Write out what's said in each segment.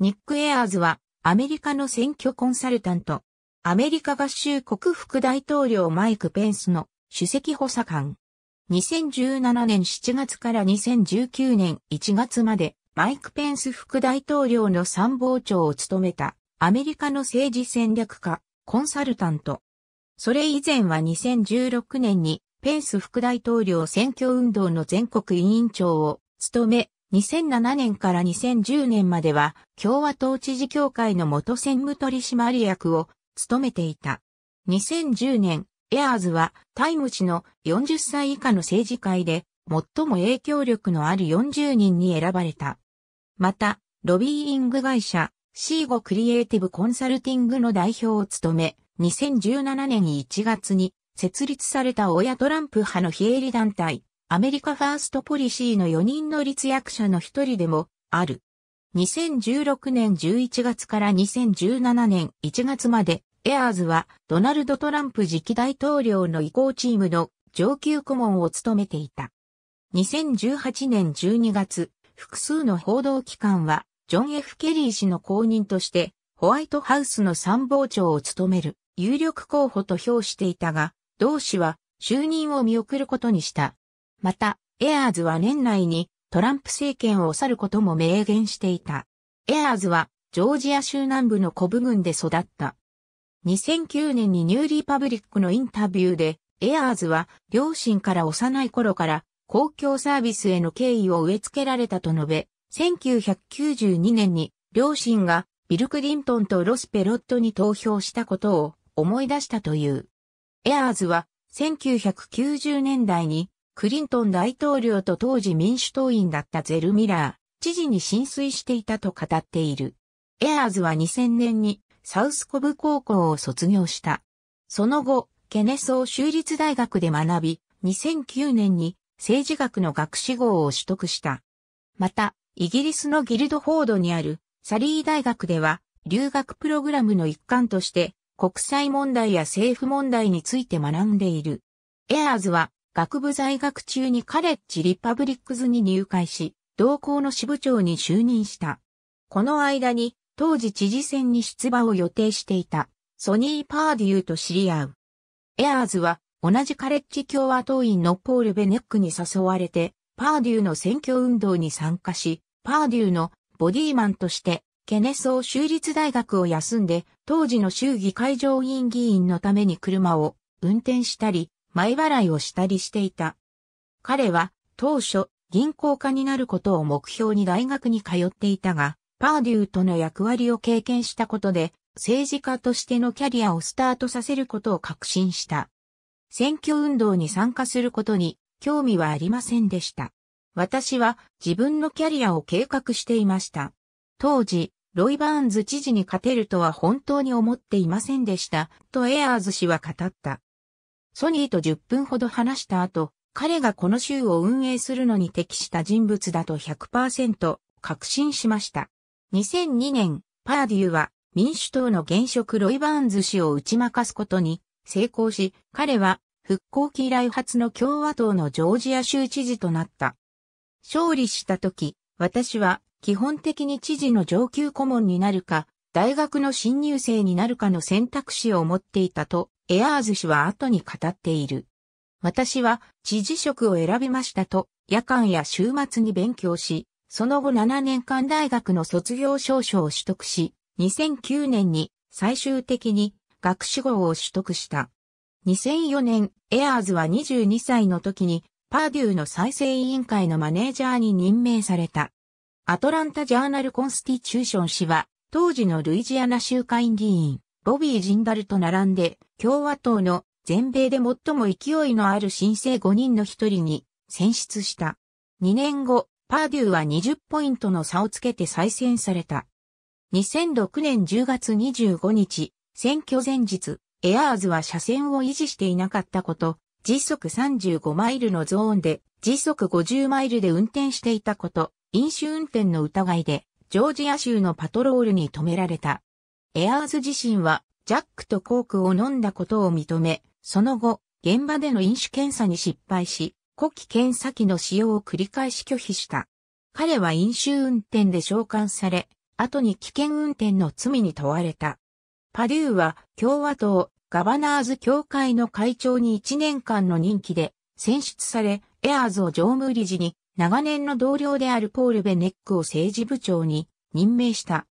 ニック・エアーズはアメリカの選挙コンサルタント、アメリカ合衆国副大統領マイク・ペンスの首席補佐官。2017年7月から2019年1月までマイク・ペンス副大統領の参謀長を務めたアメリカの政治戦略家、コンサルタント。それ以前は2016年にペンス副大統領選挙運動の全国委員長を務め、2007年から2010年までは共和党知事協会の元専務取締役を務めていた。2010年、エアーズはタイム氏の40歳以下の政治会で最も影響力のある40人に選ばれた。また、ロビーイング会社、シーゴクリエイティブコンサルティングの代表を務め、2017年1月に設立された親トランプ派の非営利団体、アメリカファーストポリシーの4人の立役者の一人でもある。2016年11月から2017年1月まで、エアーズはドナルド・トランプ次期大統領の移行チームの上級顧問を務めていた。2018年12月、複数の報道機関は、ジョン・ F・ ケリー氏の後任として、ホワイトハウスの参謀長を務める有力候補と評していたが、同氏は就任を見送ることにした。また、エアーズは年内にトランプ政権を去ることも明言していた。エアーズはジョージア州南部のコブ郡で育った。2009年にニューリーパブリックのインタビューで、エアーズは両親から幼い頃から公共サービスへの敬意を植え付けられたと述べ、1992年に両親がビル・クリントンとロス・ペロットに投票したことを思い出したという。エアーズは1990年代にクリントン大統領と当時民主党員だったゼル・ミラー、知事に浸水していたと語っている。エアーズは2000年にサウスコブ高校を卒業した。その後、ケネソー州立大学で学び、2009年に政治学の学士号を取得した。また、イギリスのギルドフォードにあるサリー大学では、留学プログラムの一環として、国際問題や政府問題について学んでいる。エアーズは学部在学中にカレッジ・リパブリックズに入会し、同校の支部長に就任した。この間に、当時知事選に出馬を予定していた、ソニー・パーデューと知り合う。エアーズは、同じカレッジ共和党員のポール・ベネックに誘われて、パーデューの選挙運動に参加し、パーデューのボディーマンとして、ケネソー州立大学を休んで、当時の州議会上院議員のために車を運転したり、前払いをしたりしていた。彼は当初銀行家になることを目標に大学に通っていたが、パーデューとの役割を経験したことで政治家としてのキャリアをスタートさせることを確信した。選挙運動に参加することに興味はありませんでした。私は自分のキャリアを計画していました。当時、ロイ・バーンズ知事に勝てるとは本当に思っていませんでした、とエアーズ氏は語った。ソニーと10分ほど話した後、彼がこの州を運営するのに適した人物だと100%確信しました。2002年、パーデューは民主党の現職ロイ・バーンズ氏を打ち負かすことに成功し、彼は復興期以来初の共和党のジョージア州知事となった。勝利した時、私は基本的に知事の上級顧問になるか、大学の新入生になるかの選択肢を持っていたとエアーズ氏は後に語っている。私は知事職を選びましたと、夜間や週末に勉強し、その後7年間大学の卒業証書を取得し、2009年に最終的に学士号を取得した。2004年、エアーズは22歳の時に、パーデューの再生委員会のマネージャーに任命された。アトランタ・ジャーナル・コンスティチューション氏は、当時のルイジアナ州会議員、ボビー・ジンダルと並んで、共和党の全米で最も勢いのある新生5人の一人に選出した。2年後、パーデューは20ポイントの差をつけて再選された。2006年10月25日、選挙前日、エアーズは車線を維持していなかったこと、時速35マイルのゾーンで、時速50マイルで運転していたこと、飲酒運転の疑いで、ジョージア州のパトロールに止められた。エアーズ自身はジャックとコークを飲んだことを認め、その後、現場での飲酒検査に失敗し、呼気検査機の使用を繰り返し拒否した。彼は飲酒運転で召喚され、後に危険運転の罪に問われた。パデューは共和党ガバナーズ協会の会長に1年間の任期で選出され、エアーズを常務理事に長年の同僚であるポール・ベネックを政治部長に任命した。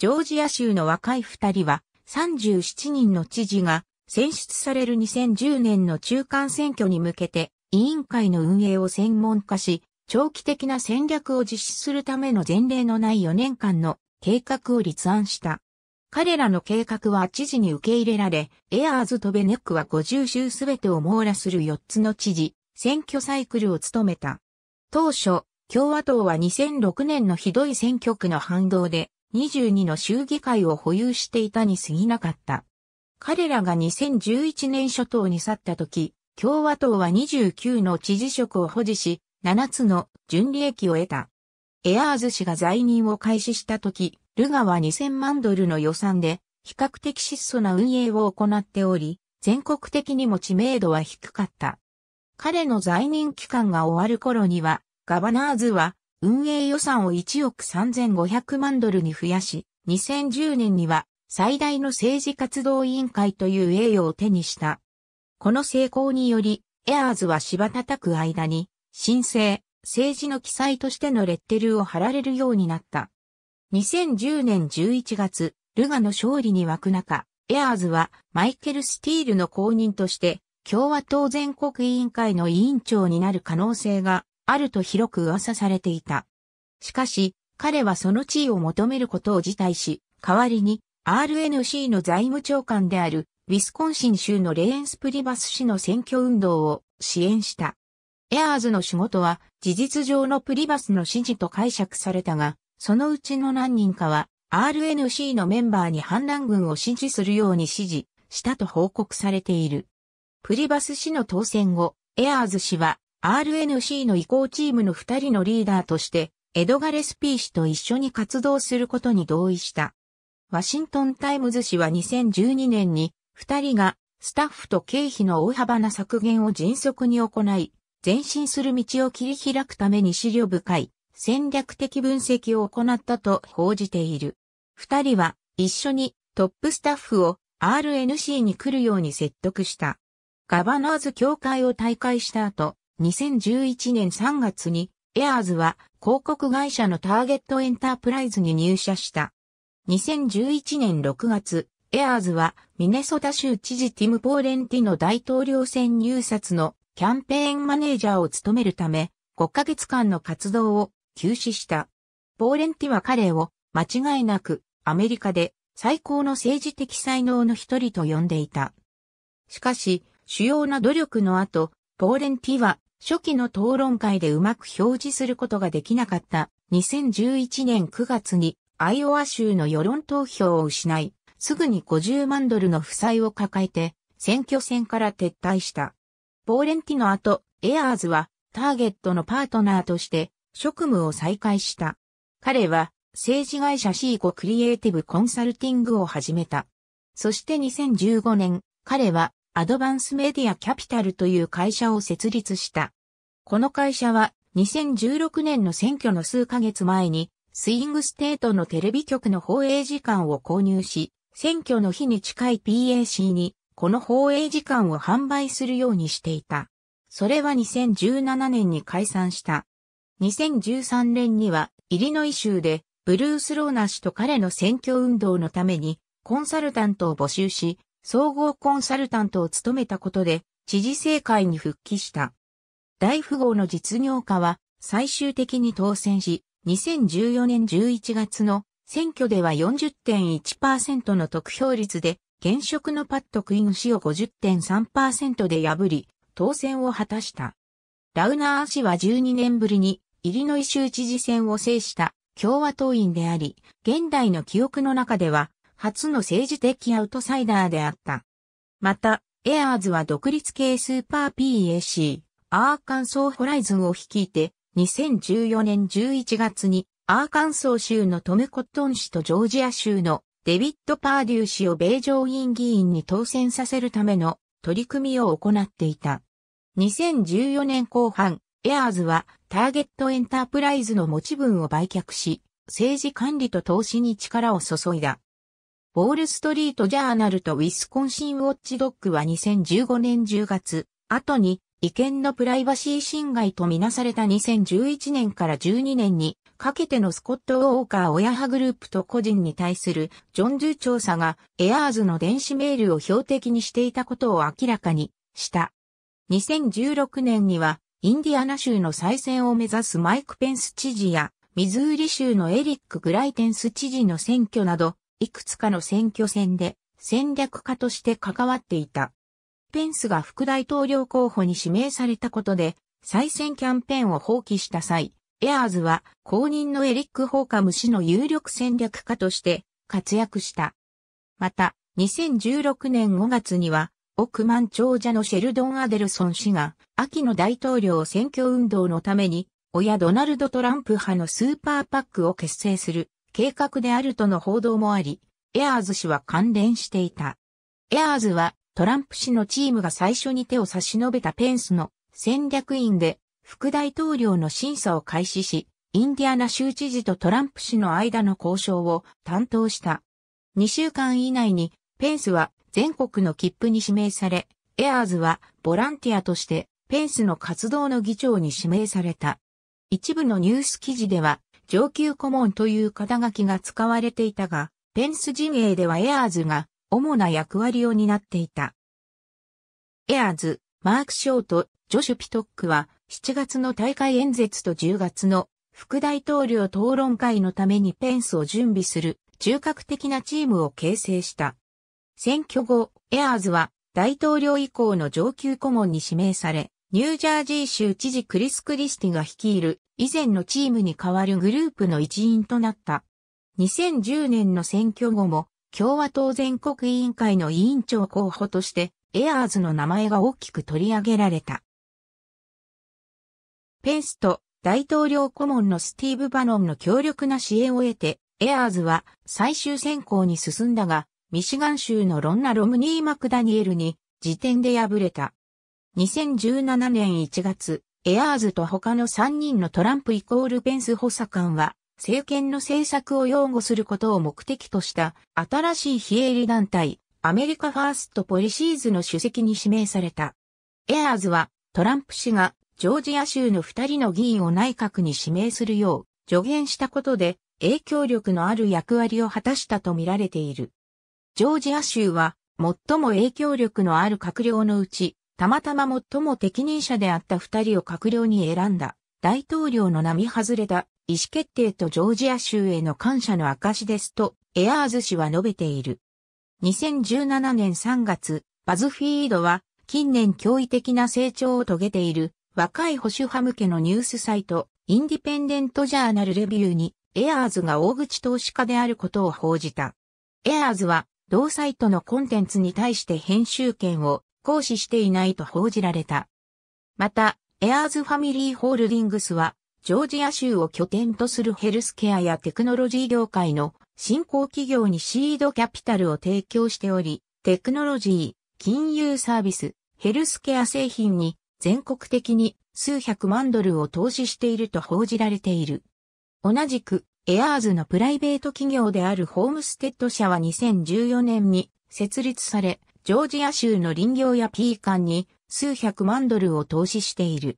ジョージア州の若い二人は、37人の知事が選出される2010年の中間選挙に向けて、委員会の運営を専門化し、長期的な戦略を実施するための前例のない4年間の計画を立案した。彼らの計画は知事に受け入れられ、エアーズとベネックは50州すべてを網羅する4つの知事、選挙サイクルを務めた。当初、共和党は2006年のひどい選挙区の反動で22の州議会を保有していたに過ぎなかった。彼らが2011年初頭に去った時、共和党は29の知事職を保持し、7つの純利益を得た。エアーズ氏が在任を開始した時、ルガは2000万ドルの予算で、比較的質素な運営を行っており、全国的にも知名度は低かった。彼の在任期間が終わる頃には、ガバナーズは運営予算を1億3500万ドルに増やし、2010年には最大の政治活動委員会という栄誉を手にした。この成功により、エアーズは芝叩く間に、申請、政治の記載としてのレッテルを貼られるようになった。2010年11月、ルガの勝利に沸く中、エアーズはマイケル・スティールの公認として、共和党全国委員会の委員長になる可能性があると広く噂されていた。しかし、彼はその地位を求めることを辞退し、代わりに RNC の財務長官であるウィスコンシン州のレーンスプリバス氏の選挙運動を支援した。エアーズの仕事は事実上のプリバスの指示と解釈されたが、そのうちの何人かは RNC のメンバーに反乱軍を支持するように指示したと報告されている。プリバス氏の当選後、エアーズ氏は RNC の移行チームの二人のリーダーとして、エドガレスピー氏と一緒に活動することに同意した。ワシントンタイムズ氏は2012年に、二人がスタッフと経費の大幅な削減を迅速に行い、前進する道を切り開くために資料深い戦略的分析を行ったと報じている。二人は一緒にトップスタッフを RNC に来るように説得した。ガバナーズ協会を退会した後、2011年3月に、エアーズは広告会社のターゲットエンタープライズに入社した。2011年6月、エアーズはミネソタ州知事ティム・ポーレンティの大統領選入札のキャンペーンマネージャーを務めるため、5ヶ月間の活動を休止した。ポーレンティは彼を間違いなくアメリカで最高の政治的才能の一人と呼んでいた。しかし、主要な努力の後、ポーレンティは初期の討論会でうまく表示することができなかった2011年9月にアイオワ州の世論投票を失い、すぐに50万ドルの負債を抱えて選挙戦から撤退した。ボーレンティの後、エアーズはターゲットのパートナーとして職務を再開した。彼は政治会社 c コクリエイティブコンサルティングを始めた。そして2015年、彼はアドバンスメディアキャピタルという会社を設立した。この会社は2016年の選挙の数ヶ月前にスイングステートのテレビ局の放映時間を購入し、選挙の日に近い PAC にこの放映時間を販売するようにしていた。それは2017年に解散した。2013年にはイリノイ州でブルース・ローナ氏と彼の選挙運動のためにコンサルタントを募集し、総合コンサルタントを務めたことで、知事政界に復帰した。大富豪の実業家は、最終的に当選し、2014年11月の選挙では40.1%の得票率で、現職のパット・クイン氏を50.3%で破り、当選を果たした。ラウナー氏は12年ぶりに、イリノイ州知事選を制した共和党員であり、現代の記憶の中では初の政治的アウトサイダーであった。また、エアーズは独立系スーパー PAC、アーカンソーホライズンを率いて、2014年11月に、アーカンソー州のトム・コットン氏とジョージア州のデビッド・パーデュー氏を米上院議員に当選させるための取り組みを行っていた。2014年後半、エアーズはターゲットエンタープライズの持ち分を売却し、政治管理と投資に力を注いだ。ウォールストリートジャーナルとウィスコンシンウォッチドッグは2015年10月、後に、違憲のプライバシー侵害とみなされた2011年から12年にかけてのスコット・ウォーカー親派グループと個人に対するジョン・ドゥ調査がエアーズの電子メールを標的にしていたことを明らかにした。2016年にはインディアナ州の再選を目指すマイク・ペンス知事やミズーリ州のエリック・グライテンス知事の選挙などいくつかの選挙戦で戦略家として関わっていた。ペンスが副大統領候補に指名されたことで、再選キャンペーンを放棄した際、エアーズは公認のエリック・ホーカム氏の有力戦略家として活躍した。また、2016年5月には、億万長者のシェルドン・アデルソン氏が、秋の大統領選挙運動のために、親ドナルド・トランプ派のスーパーパックを結成する計画であるとの報道もあり、エアーズ氏は関連していた。エアーズはトランプ氏のチームが最初に手を差し伸べたペンスの戦略員で副大統領の審査を開始し、インディアナ州知事とトランプ氏の間の交渉を担当した。2週間以内にペンスは全国の切符に指名され、エアーズはボランティアとしてペンスの活動の議長に指名された。一部のニュース記事では上級顧問という肩書きが使われていたが、ペンス陣営ではエアーズが主な役割を担っていた。エアーズ、マーク・ショート、ジョシュ・ピトックは7月の大会演説と10月の副大統領討論会のためにペンスを準備する中核的なチームを形成した。選挙後、エアーズは大統領以降の上級顧問に指名され、ニュージャージー州知事クリス・クリスティが率いる以前のチームに代わるグループの一員となった。2010年の選挙後も共和党全国委員会の委員長候補としてエアーズの名前が大きく取り上げられた。ペンスと大統領顧問のスティーブ・バノンの強力な支援を得て、エアーズは最終選考に進んだが、ミシガン州のロンナ・ロムニー・マクダニエルに時点で敗れた。2017年1月、エアーズと他の3人のトランプイコールペンス補佐官は、政権の政策を擁護することを目的とした新しい非営利団体、アメリカファーストポリシーズの主席に指名された。エアーズはトランプ氏がジョージア州の2人の議員を内閣に指名するよう助言したことで影響力のある役割を果たしたとみられている。ジョージア州は最も影響力のある閣僚のうちたまたま最も適任者であった二人を閣僚に選んだ、大統領の並外れた意思決定とジョージア州への感謝の証ですと、エアーズ氏は述べている。2017年3月、バズフィードは、近年驚異的な成長を遂げている、若い保守派向けのニュースサイト、インディペンデントジャーナルレビューに、エアーズが大口投資家であることを報じた。エアーズは、同サイトのコンテンツに対して編集権を行使していないと報じられた。また、エアーズファミリーホールディングスは、ジョージア州を拠点とするヘルスケアやテクノロジー業界の新興企業にシードキャピタルを提供しており、テクノロジー、金融サービス、ヘルスケア製品に全国的に数百万ドルを投資していると報じられている。同じく、エアーズのプライベート企業であるホームステッド社は2014年に設立され、ジョージア州の林業やピーカンに数百万ドルを投資している。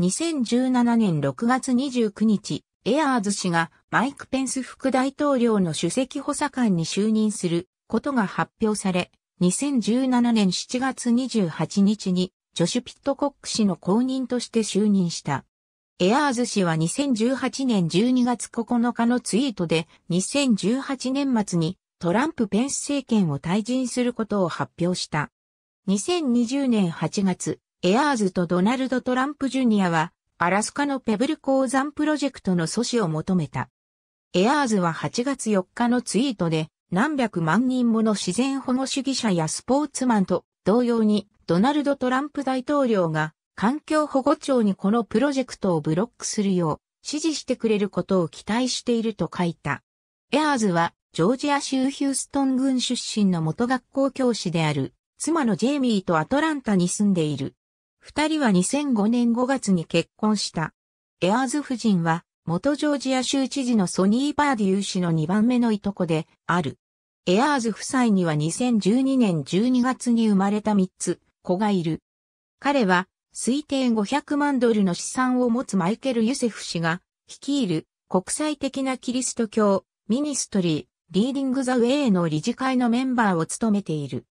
2017年6月29日、エアーズ氏がマイク・ペンス副大統領の首席補佐官に就任することが発表され、2017年7月28日にジョシュ・ピットコック氏の後任として就任した。エアーズ氏は2018年12月9日のツイートで2018年末にトランプ・ペンス政権を退陣することを発表した。2020年8月、エアーズとドナルド・トランプ・ジュニアは、アラスカのペブル鉱山プロジェクトの阻止を求めた。エアーズは8月4日のツイートで、何百万人もの自然保護主義者やスポーツマンと同様に、ドナルド・トランプ大統領が、環境保護庁にこのプロジェクトをブロックするよう、指示してくれることを期待していると書いた。エアーズは、ジョージア州ヒューストン郡出身の元学校教師である、妻のジェイミーとアトランタに住んでいる。二人は2005年5月に結婚した。エアーズ夫人は、元ジョージア州知事のソニー・バーディー氏の2番目のいとこで、ある。エアーズ夫妻には2012年12月に生まれた3つ、子がいる。彼は、推定500万ドルの資産を持つマイケル・ユセフ氏が、率いる、国際的なキリスト教、ミニストリー、リーディング・ザ・ウェイの理事会のメンバーを務めている。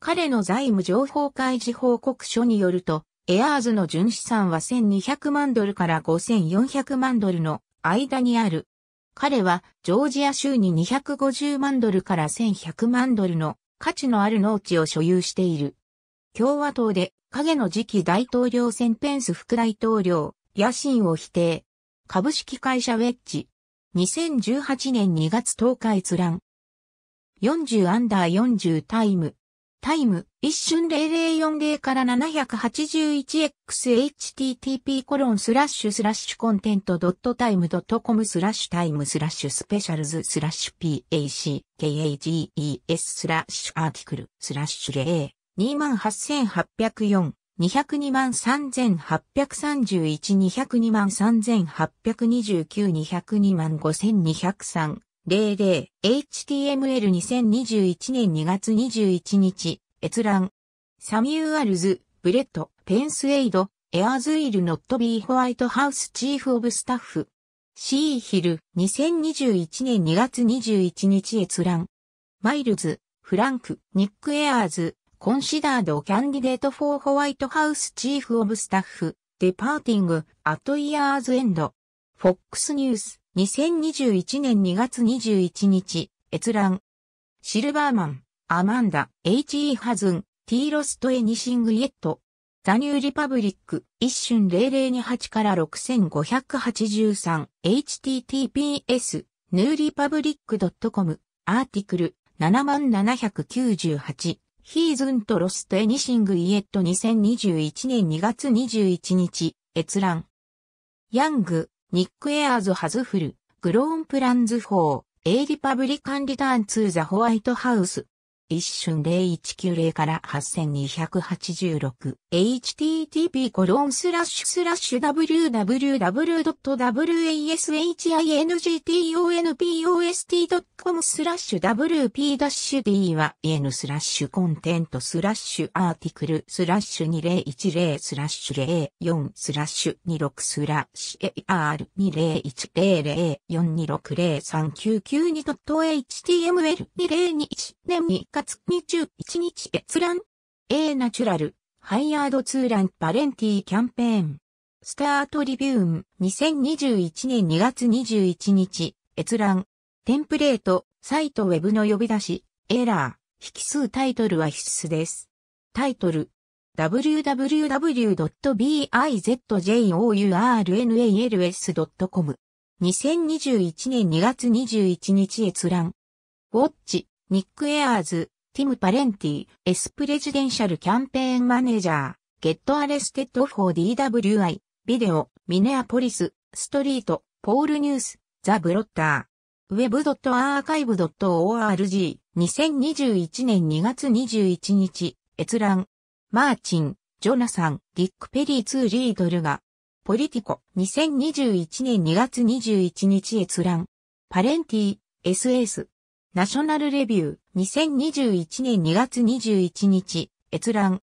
彼の財務情報開示報告書によると、エアーズの純資産は1200万ドルから5400万ドルの間にある。彼はジョージア州に250万ドルから1100万ドルの価値のある農地を所有している。共和党で影の次期大統領選ペンス副大統領、野心を否定。株式会社ウェッジ、2018年2月10日閲覧。40アンダー40タイム。タイム、一瞬0040から 781xhttp コロンスラッシュスラッシュコンテントドットタイムドットコムスラッシュタイムスラッシュスペシャルズスラッシュ PACKAGES スラッシュアーティクルスラッシュ0。28804 202万3831、202万3829、202万5203、00、HTML2021 年2月21日、閲覧。サミューアルズ、ブレット、ペンスエイド、エアーズイルノットビーホワイトハウスチーフオブスタッフ。シーヒル、2021年2月21日閲覧。マイルズ、フランク、ニックエアーズ、considered candidate for White House Chief of Staff, departing at year's end. Fox News 2021年2月21日、閲覧。シルバーマン、アマンダ、H.E. ハズン、T ロストエニシングイエット。ザニューリパブリック、一瞬0028から6583、https、newrepublic.com、アーティクル7798。ヒーズンとロストエニシングイエット2021年2月21日、閲覧。ヤング、ニックエアーズハズフル、グローンプランズ4、エイリパブリカンリターンツーザホワイトハウス。一瞬0190から8286 http コロンスラッシュスラッシュ www.washingonpost.com t スラッシュ wp-d は n スラッシュコンテントスラッシュアーティクルスラッシュ2010スラッシュ04スラッシュ26スラッシュ AR2010042603992.html2021 年2活日中1日閲覧 A ナチュラル、ハイヤードツーランパレンティキャンペーン。スタートリビューン2021年2月21日、閲覧。テンプレート、サイトウェブの呼び出し、エラー、引数タイトルは必須です。タイトル。www.bizjournals.com2021 年2月21日閲覧。ウォッチ。ニック・エアーズ、ティム・パレンティ、エスプレジデンシャルキャンペーンマネージャー、ゲット・アレステッド・フォー DWI、ビデオ、ミネアポリス、ストリート、ポールニュース、ザ・ブロッター、web.archive.org、2021年2月21日、閲覧、マーチン、ジョナサン、ディック・ペリー2リードルが、ポリティコ、2021年2月21日閲覧マーチンジョナサンディックペリーツーリードルがポリティコ2 0 2 1年2月2 1日閲覧パレンティ、SS、ナショナルレビュー、2021年2月21日、閲覧。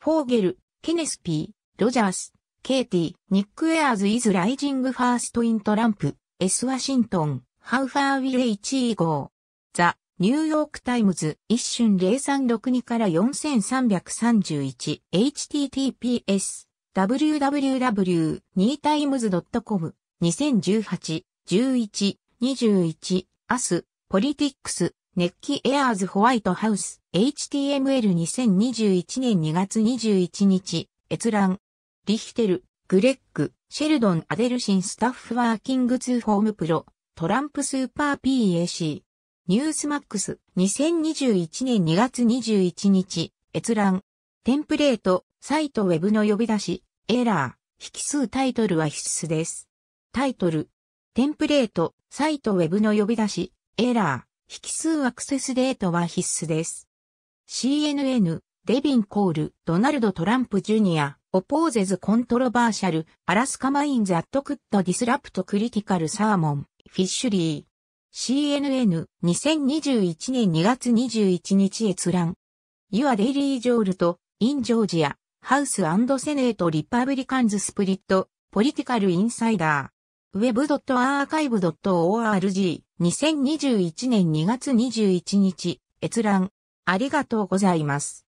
フォーゲル、ケネスピー、ロジャース、ケイティ、ニック・エアーズ・イズ・ライジング・ファースト・イン・トランプ、エス・ワシントン、ハウファー・ウィレ1位号。ザ・ニューヨーク・タイムズ、一瞬0362から 4331https www.2times.com 2018-11-21アスポリティックス、ネッキエアーズホワイトハウス、HTML2021 年2月21日、閲覧。リヒテル、グレッグ、シェルドン・アデルシンスタッフワーキングツーホームプロ、トランプスーパー PAC。ニュースマックス、2021年2月21日、閲覧。テンプレート、サイトウェブの呼び出し、エラー、引数タイトルは必須です。タイトル。テンプレート、サイトウェブの呼び出し、エラー、引数アクセスデートは必須です。CNN、デビン・コール、ドナルド・トランプ・ジュニア、オポーゼズ・コントロバーシャル、アラスカ・マイン・ザット・クッド・ディスラプト・クリティカル・サーモン、フィッシュリー。CNN、2021年2月21日閲覧。Your Daily j o a l と In ジョージア、i a House and Senate Republicans Split, Political Insider。web.archive.org 2021年2月21日、閲覧、ありがとうございます。